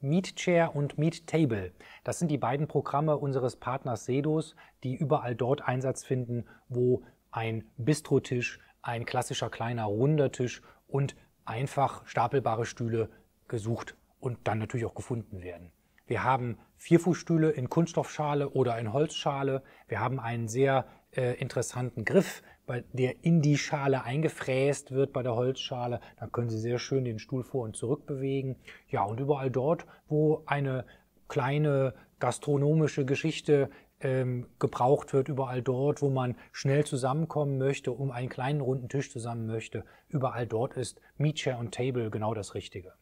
MeetChair und MeetTable. Das sind die beiden Programme unseres Partners Sedos, die überall dort Einsatz finden, wo ein Bistrotisch, ein klassischer kleiner runder Tisch und einfach stapelbare Stühle gesucht und dann natürlich auch gefunden werden. Wir haben Vierfußstühle in Kunststoffschale oder in Holzschale. Wir haben einen sehr äh, interessanten Griff, bei der in die Schale eingefräst wird bei der Holzschale. Da können Sie sehr schön den Stuhl vor und zurück bewegen. Ja, und überall dort, wo eine kleine gastronomische Geschichte ähm, gebraucht wird, überall dort, wo man schnell zusammenkommen möchte, um einen kleinen runden Tisch zusammen möchte, überall dort ist Meet Chair und Table genau das Richtige.